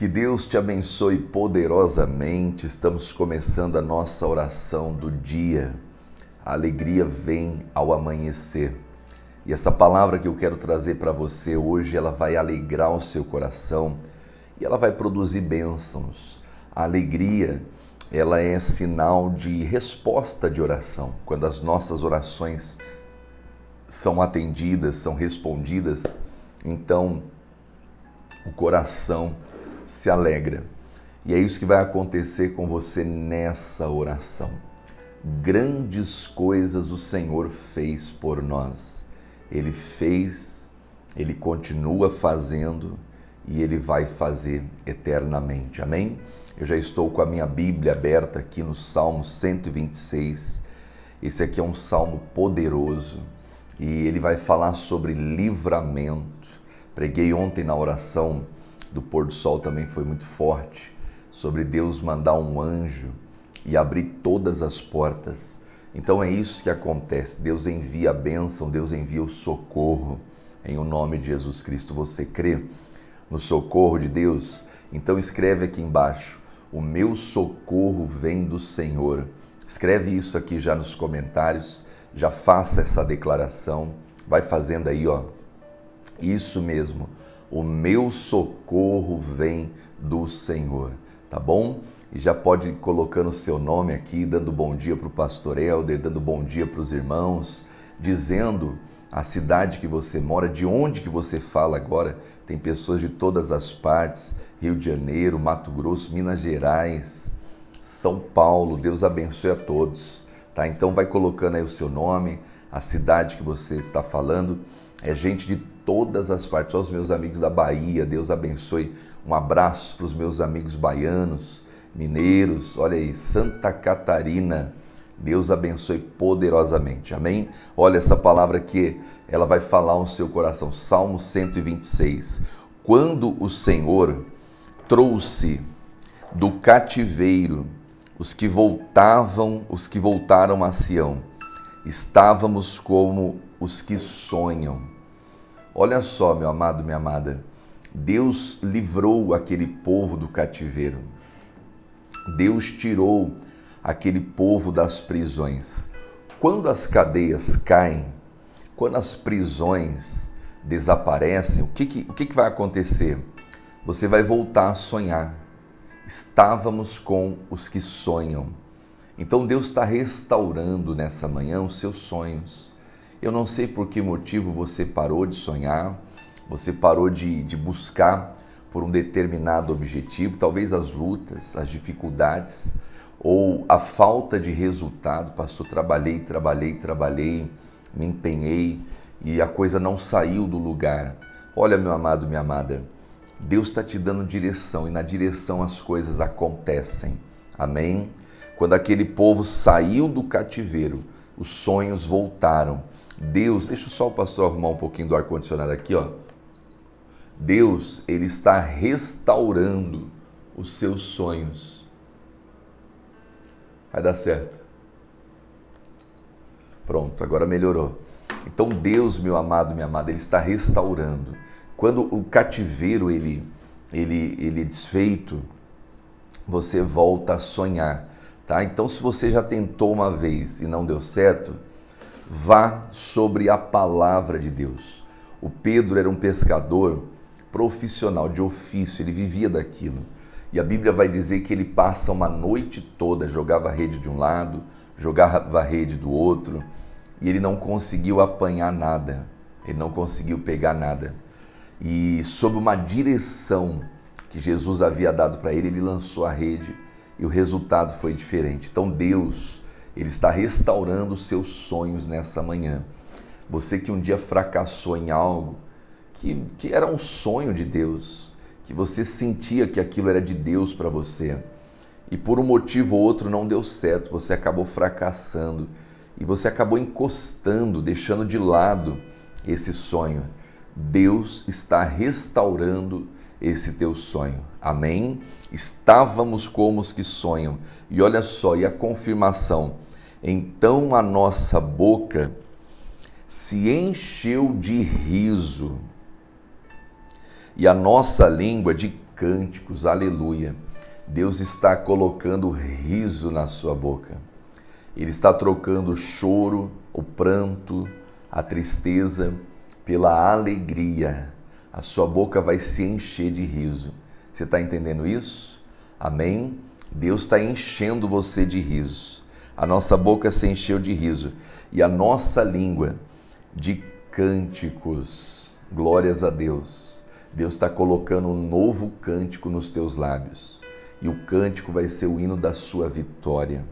Que Deus te abençoe poderosamente. Estamos começando a nossa oração do dia. A alegria vem ao amanhecer. E essa palavra que eu quero trazer para você hoje, ela vai alegrar o seu coração e ela vai produzir bênçãos. A alegria, ela é sinal de resposta de oração. Quando as nossas orações são atendidas, são respondidas, então o coração se alegra. E é isso que vai acontecer com você nessa oração. Grandes coisas o Senhor fez por nós. Ele fez, ele continua fazendo e ele vai fazer eternamente. Amém? Eu já estou com a minha Bíblia aberta aqui no Salmo 126. Esse aqui é um salmo poderoso e ele vai falar sobre livramento. Preguei ontem na oração do pôr do sol também foi muito forte, sobre Deus mandar um anjo e abrir todas as portas. Então é isso que acontece. Deus envia a bênção, Deus envia o socorro. Em o nome de Jesus Cristo, você crê no socorro de Deus? Então escreve aqui embaixo: O meu socorro vem do Senhor. Escreve isso aqui já nos comentários, já faça essa declaração, vai fazendo aí, ó. Isso mesmo. O meu socorro vem do Senhor, tá bom? E já pode ir colocando seu nome aqui, dando bom dia para o pastor Helder, dando bom dia para os irmãos, dizendo a cidade que você mora, de onde que você fala agora. Tem pessoas de todas as partes, Rio de Janeiro, Mato Grosso, Minas Gerais, são Paulo, Deus abençoe a todos. Tá? Então vai colocando aí o seu nome, a cidade que você está falando. É gente de todas as partes, Olha os meus amigos da Bahia, Deus abençoe. Um abraço para os meus amigos baianos, mineiros, olha aí, Santa Catarina. Deus abençoe poderosamente. Amém? Olha essa palavra que ela vai falar no seu coração. Salmo 126. Quando o Senhor trouxe do cativeiro os que voltavam, os que voltaram a Sião, estávamos como os que sonham. Olha só, meu amado, minha amada, Deus livrou aquele povo do cativeiro. Deus tirou aquele povo das prisões. Quando as cadeias caem, quando as prisões desaparecem, o que, que o que, que vai acontecer? Você vai voltar a sonhar. Estávamos com os que sonham. Então Deus está restaurando nessa manhã os seus sonhos. Eu não sei por que motivo você parou de sonhar, você parou de, de buscar por um determinado objetivo, talvez as lutas, as dificuldades ou a falta de resultado. Pastor, trabalhei, trabalhei, trabalhei, me empenhei e a coisa não saiu do lugar. Olha, meu amado, minha amada, Deus está te dando direção e na direção as coisas acontecem. Amém? Quando aquele povo saiu do cativeiro, os sonhos voltaram. Deus, deixa só o pastor arrumar um pouquinho do ar-condicionado aqui, ó. Deus, ele está restaurando os seus sonhos. Vai dar certo. Pronto, agora melhorou. Então Deus, meu amado, minha amada, ele está restaurando. Quando o cativeiro ele ele ele é desfeito, você volta a sonhar Tá? Então, se você já tentou uma vez e não deu certo, vá sobre a palavra de Deus. O Pedro era um pescador profissional de ofício, ele vivia daquilo. E a Bíblia vai dizer que ele passa uma noite toda, jogava a rede de um lado, jogava a rede do outro, e ele não conseguiu apanhar nada, ele não conseguiu pegar nada. E sob uma direção que Jesus havia dado para ele, ele lançou a rede e o resultado foi diferente. Então Deus, ele está restaurando os seus sonhos nessa manhã. Você que um dia fracassou em algo que, que era um sonho de Deus, que você sentia que aquilo era de Deus para você e por um motivo ou outro não deu certo, você acabou fracassando e você acabou encostando, deixando de lado esse sonho. Deus está restaurando esse teu sonho. Amém? Estávamos como os que sonham. E olha só, e a confirmação. Então a nossa boca se encheu de riso e a nossa língua de cânticos. Aleluia. Deus está colocando riso na sua boca. Ele está trocando o choro, o pranto, a tristeza pela alegria a sua boca vai se encher de riso. Você está entendendo isso? Amém? Deus está enchendo você de riso. A nossa boca se encheu de riso e a nossa língua de cânticos. Glórias a Deus. Deus está colocando um novo cântico nos teus lábios e o cântico vai ser o hino da sua vitória.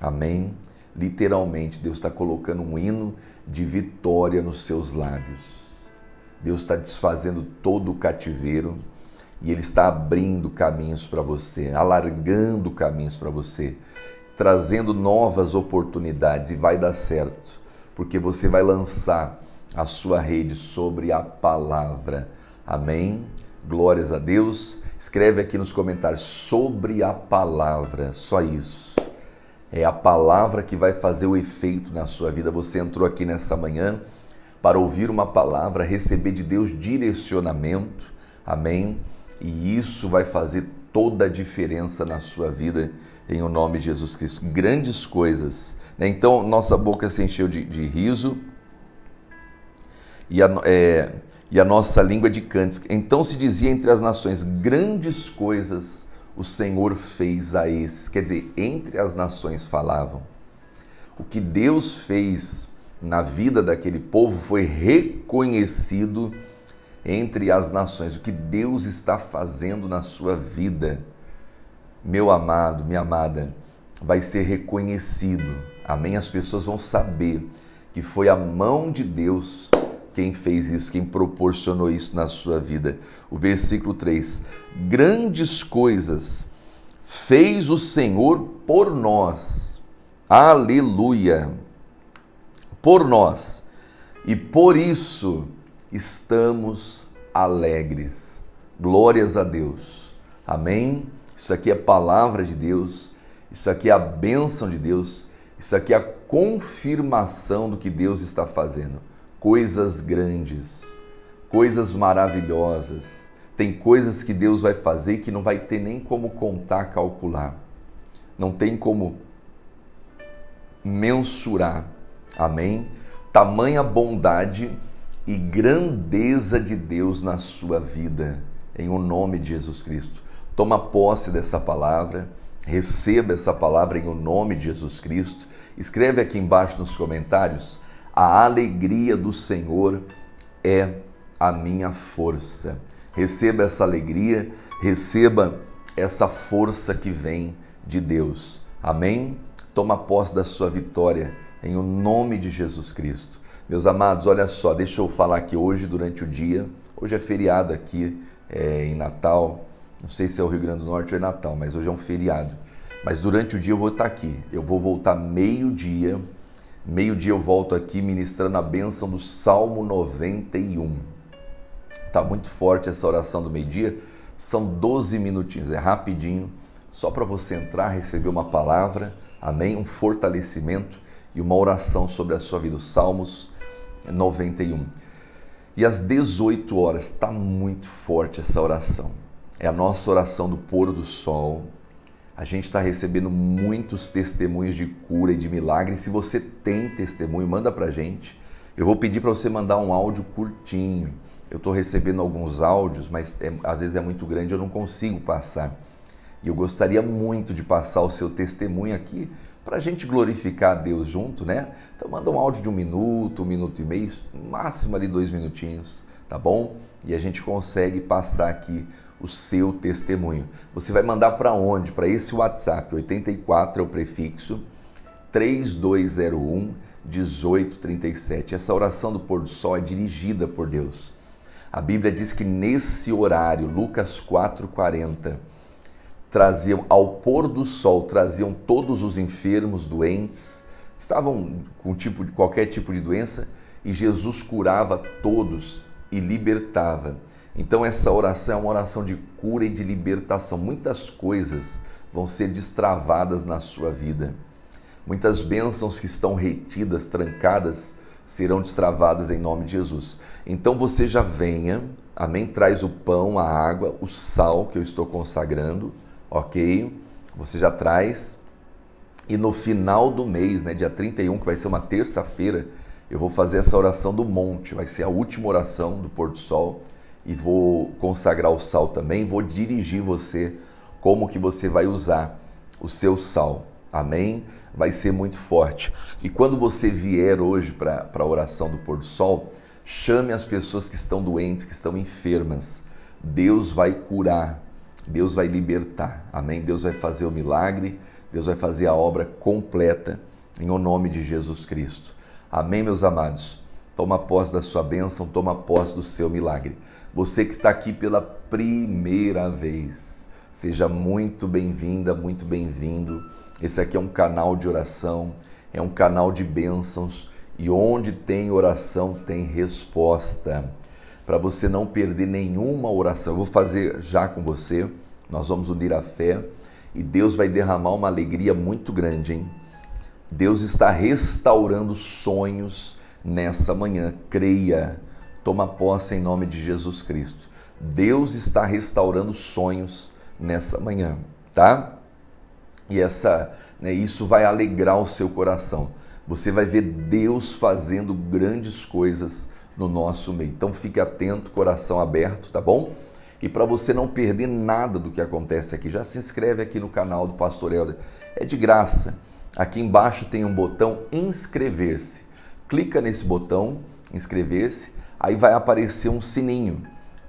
Amém? Literalmente, Deus está colocando um hino de vitória nos seus lábios. Deus está desfazendo todo o cativeiro e Ele está abrindo caminhos para você, alargando caminhos para você, trazendo novas oportunidades e vai dar certo, porque você vai lançar a sua rede sobre a palavra. Amém? Glórias a Deus. Escreve aqui nos comentários sobre a palavra, só isso. É a palavra que vai fazer o efeito na sua vida. Você entrou aqui nessa manhã para ouvir uma palavra, receber de Deus direcionamento. Amém? E isso vai fazer toda a diferença na sua vida, em o nome de Jesus Cristo. Grandes coisas. Né? Então, nossa boca se encheu de, de riso e a, é, e a nossa língua de cantos. Então se dizia entre as nações: grandes coisas o Senhor fez a esses. Quer dizer, entre as nações falavam. O que Deus fez na vida daquele povo foi reconhecido entre as nações, o que Deus está fazendo na sua vida. Meu amado, minha amada, vai ser reconhecido. Amém? As pessoas vão saber que foi a mão de Deus quem fez isso, quem proporcionou isso na sua vida. O versículo 3: Grandes coisas fez o Senhor por nós. Aleluia! por nós e por isso estamos alegres. Glórias a Deus. Amém? Isso aqui é palavra de Deus, isso aqui é a bênção de Deus, isso aqui é a confirmação do que Deus está fazendo. Coisas grandes, coisas maravilhosas. Tem coisas que Deus vai fazer que não vai ter nem como contar, calcular. Não tem como mensurar Amém? Tamanha bondade e grandeza de Deus na sua vida, em o nome de Jesus Cristo. Toma posse dessa palavra, receba essa palavra em o nome de Jesus Cristo. Escreve aqui embaixo nos comentários: a alegria do Senhor é a minha força. Receba essa alegria, receba essa força que vem de Deus. Amém? Toma posse da sua vitória em o nome de Jesus Cristo. Meus amados, olha só, deixa eu falar aqui hoje durante o dia. Hoje é feriado aqui é, em Natal. Não sei se é o Rio Grande do Norte ou é Natal, mas hoje é um feriado. Mas durante o dia eu vou estar aqui. Eu vou voltar meio-dia. Meio-dia eu volto aqui ministrando a bênção do Salmo 91. Tá muito forte essa oração do meio-dia. São 12 minutinhos, é rapidinho, só para você entrar, receber uma palavra, amém? Um fortalecimento e uma oração sobre a sua vida. Os Salmos 91. E às 18 horas está muito forte essa oração. É a nossa oração do pôr do sol. A gente está recebendo muitos testemunhos de cura e de milagre. Se você tem testemunho, manda para gente. Eu vou pedir para você mandar um áudio curtinho. Eu estou recebendo alguns áudios, mas é, às vezes é muito grande, eu não consigo passar. E eu gostaria muito de passar o seu testemunho aqui para a gente glorificar a Deus junto, né? Então manda um áudio de um minuto, um minuto e meio, máximo ali dois minutinhos, tá bom? E a gente consegue passar aqui o seu testemunho. Você vai mandar para onde? Para esse WhatsApp, 84 é o prefixo, 3201 1837. Essa oração do pôr do sol é dirigida por Deus. A Bíblia diz que nesse horário, Lucas 40, traziam ao pôr do sol, traziam todos os enfermos, doentes, estavam com tipo de qualquer tipo de doença e Jesus curava todos e libertava. Então essa oração é uma oração de cura e de libertação. Muitas coisas vão ser destravadas na sua vida. Muitas bênçãos que estão retidas, trancadas, serão destravadas em nome de Jesus. Então você já venha, amém? Traz o pão, a água, o sal que eu estou consagrando ok? Você já traz. E no final do mês, né, dia 31, que vai ser uma terça-feira, eu vou fazer essa oração do monte, vai ser a última oração do pôr do sol e vou consagrar o sal também, vou dirigir você como que você vai usar o seu sal. Amém? Vai ser muito forte. E quando você vier hoje para a oração do pôr do sol, chame as pessoas que estão doentes, que estão enfermas. Deus vai curar, Deus vai libertar, amém? Deus vai fazer o milagre, Deus vai fazer a obra completa em o nome de Jesus Cristo. Amém, meus amados? Toma posse da sua bênção, toma posse do seu milagre. Você que está aqui pela primeira vez, seja muito bem-vinda, muito bem-vindo. Esse aqui é um canal de oração, é um canal de bênçãos e onde tem oração tem resposta para você não perder nenhuma oração. Eu vou fazer já com você, nós vamos unir a fé e Deus vai derramar uma alegria muito grande, hein? Deus está restaurando sonhos nessa manhã. Creia, toma posse em nome de Jesus Cristo. Deus está restaurando sonhos nessa manhã, tá? E essa, né, isso vai alegrar o seu coração. Você vai ver Deus fazendo grandes coisas no nosso meio. Então fique atento, coração aberto, tá bom? E para você não perder nada do que acontece aqui, já se inscreve aqui no canal do Pastor Helder. É de graça. Aqui embaixo tem um botão inscrever-se. Clica nesse botão, inscrever-se, aí vai aparecer um sininho.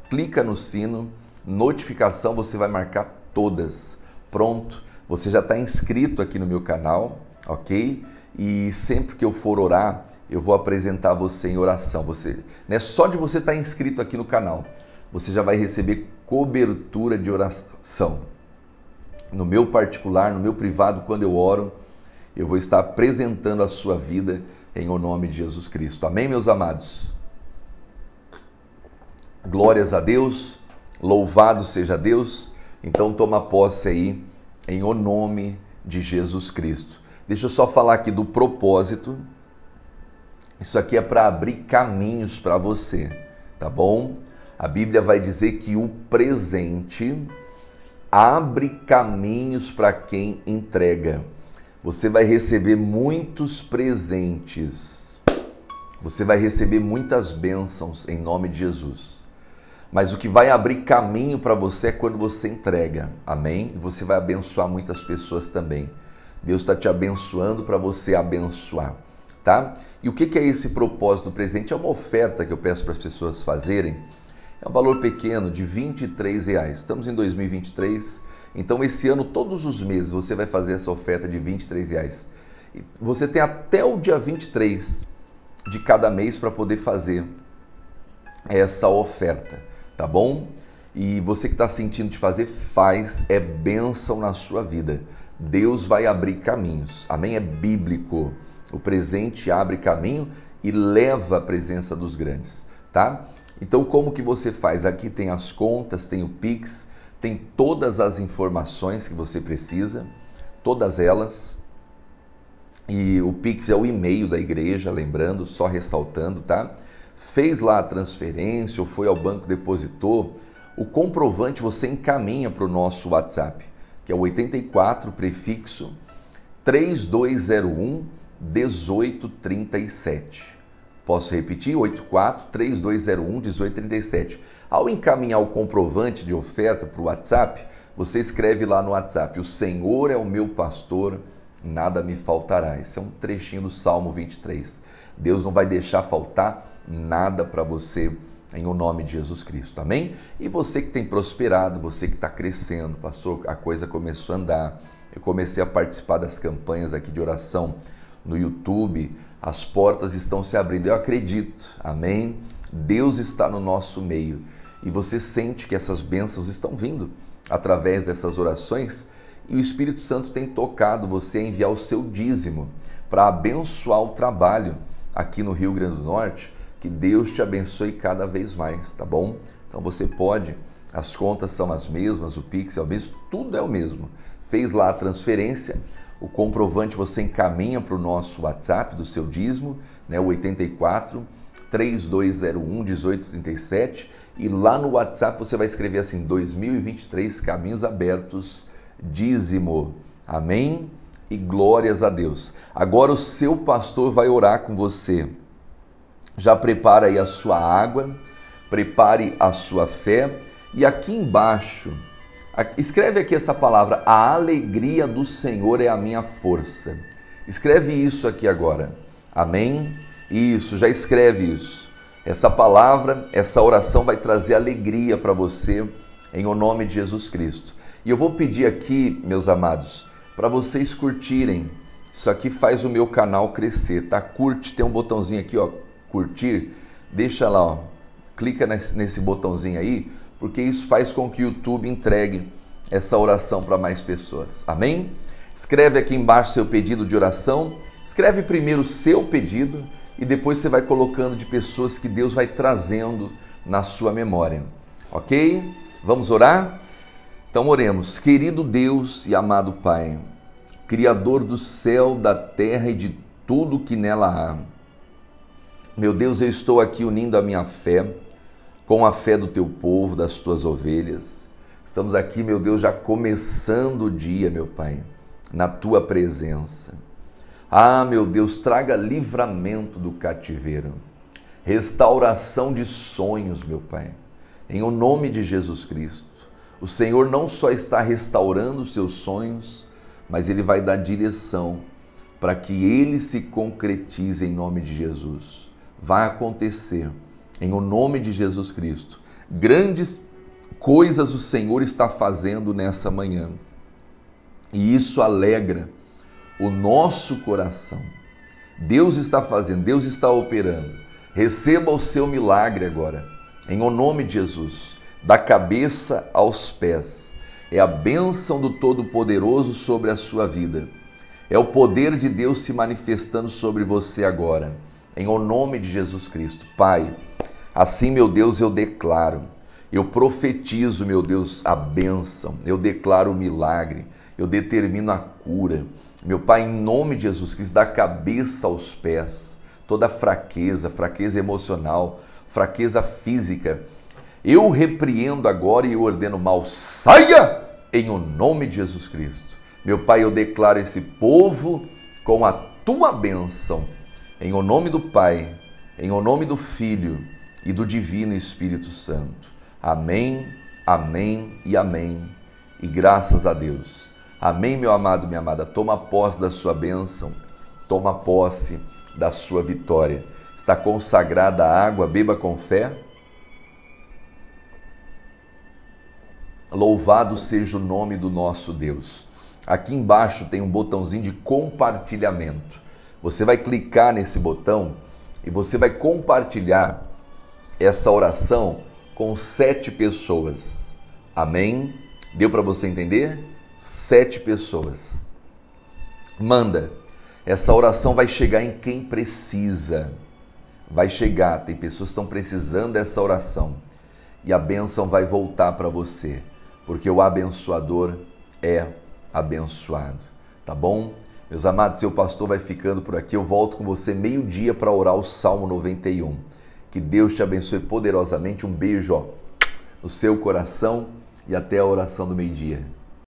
Clica no sino, notificação, você vai marcar todas. Pronto, você já está inscrito aqui no meu canal ok? E sempre que eu for orar, eu vou apresentar você em oração. Você, né, só de você estar tá inscrito aqui no canal, você já vai receber cobertura de oração. No meu particular, no meu privado, quando eu oro, eu vou estar apresentando a sua vida em o nome de Jesus Cristo. Amém, meus amados? Glórias a Deus, louvado seja Deus. Então toma posse aí em o nome de Jesus Cristo. Deixa eu só falar aqui do propósito. Isso aqui é para abrir caminhos para você, tá bom? A Bíblia vai dizer que o presente abre caminhos para quem entrega. Você vai receber muitos presentes. Você vai receber muitas bênçãos em nome de Jesus. Mas o que vai abrir caminho para você é quando você entrega. Amém? Você vai abençoar muitas pessoas também. Deus está te abençoando para você abençoar, tá? E o que é esse propósito presente? É uma oferta que eu peço para as pessoas fazerem. É um valor pequeno de 23 reais. Estamos em 2023, então esse ano todos os meses você vai fazer essa oferta de 23 reais. Você tem até o dia 23 de cada mês para poder fazer essa oferta tá bom? E você que está sentindo de fazer, faz, é bênção na sua vida. Deus vai abrir caminhos, amém? É bíblico. O presente abre caminho e leva a presença dos grandes, tá? Então, como que você faz? Aqui tem as contas, tem o Pix, tem todas as informações que você precisa, todas elas. E o Pix é o e-mail da igreja, lembrando, só ressaltando, tá? fez lá a transferência ou foi ao banco depositou? o comprovante você encaminha para o nosso WhatsApp, que é o 84 prefixo 3201 1837. Posso repetir? 84 3201 1837. Ao encaminhar o comprovante de oferta para o WhatsApp, você escreve lá no WhatsApp: O Senhor é o meu pastor nada me faltará. Esse é um trechinho do Salmo 23. Deus não vai deixar faltar nada para você em o nome de Jesus Cristo, amém? E você que tem prosperado, você que está crescendo, passou, a coisa começou a andar. Eu comecei a participar das campanhas aqui de oração no YouTube, as portas estão se abrindo. Eu acredito, amém? Deus está no nosso meio e você sente que essas bênçãos estão vindo através dessas orações. E o Espírito Santo tem tocado você a enviar o seu dízimo para abençoar o trabalho aqui no Rio Grande do Norte. Que Deus te abençoe cada vez mais, tá bom? Então você pode, as contas são as mesmas, o Pix é o mesmo, tudo é o mesmo. Fez lá a transferência, o comprovante você encaminha para o nosso WhatsApp do seu dízimo, né, o 84 3201 1837 e lá no WhatsApp você vai escrever assim 2023 caminhos abertos dízimo. Amém? E glórias a Deus. Agora o seu pastor vai orar com você. Já prepara aí a sua água, prepare a sua fé e aqui embaixo escreve aqui essa palavra: a alegria do Senhor é a minha força. Escreve isso aqui agora. Amém? Isso, já escreve isso. Essa palavra, essa oração vai trazer alegria para você em o nome de Jesus Cristo. E eu vou pedir aqui, meus amados, para vocês curtirem. Isso aqui faz o meu canal crescer, tá? Curte, tem um botãozinho aqui, ó, curtir. Deixa lá, ó. Clica nesse, nesse botãozinho aí, porque isso faz com que o YouTube entregue essa oração para mais pessoas. Amém? Escreve aqui embaixo seu pedido de oração. Escreve primeiro o seu pedido e depois você vai colocando de pessoas que Deus vai trazendo na sua memória. OK? Vamos orar? Então oremos. Querido Deus e amado Pai, Criador do céu, da terra e de tudo que nela há. Meu Deus, eu estou aqui unindo a minha fé com a fé do teu povo, das tuas ovelhas. Estamos aqui, meu Deus, já começando o dia, meu Pai, na tua presença. Ah, meu Deus, traga livramento do cativeiro, restauração de sonhos, meu Pai em o nome de Jesus Cristo, o Senhor não só está restaurando os seus sonhos, mas ele vai dar direção para que ele se concretize em nome de Jesus. Vai acontecer em o nome de Jesus Cristo. Grandes coisas o Senhor está fazendo nessa manhã. E isso alegra o nosso coração. Deus está fazendo, Deus está operando. Receba o seu milagre agora. Em o nome de Jesus, da cabeça aos pés. É a bênção do Todo-Poderoso sobre a sua vida. É o poder de Deus se manifestando sobre você agora. Em o nome de Jesus Cristo. Pai, assim, meu Deus, eu declaro. Eu profetizo, meu Deus, a bênção, eu declaro o milagre, eu determino a cura. Meu Pai, em nome de Jesus Cristo, da cabeça aos pés, toda fraqueza, fraqueza emocional, fraqueza física. Eu repreendo agora e eu ordeno mal, saia em o nome de Jesus Cristo. Meu Pai, eu declaro esse povo com a tua bênção, em o nome do Pai, em o nome do Filho e do Divino Espírito Santo. Amém, amém e amém. E graças a Deus. Amém, meu amado, minha amada. Toma posse da sua bênção, toma posse da sua vitória. Está consagrada a água, beba com fé. Louvado seja o nome do nosso Deus. Aqui embaixo tem um botãozinho de compartilhamento. Você vai clicar nesse botão e você vai compartilhar essa oração com sete pessoas. Amém? Deu para você entender? Sete pessoas. Manda. Essa oração vai chegar em quem precisa vai chegar, tem pessoas que estão precisando dessa oração e a bênção vai voltar para você, porque o abençoador é abençoado, tá bom? Meus amados, seu pastor vai ficando por aqui. Eu volto com você meio-dia para orar o Salmo 91. Que Deus te abençoe poderosamente. Um beijo ó, no seu coração e até a oração do meio-dia.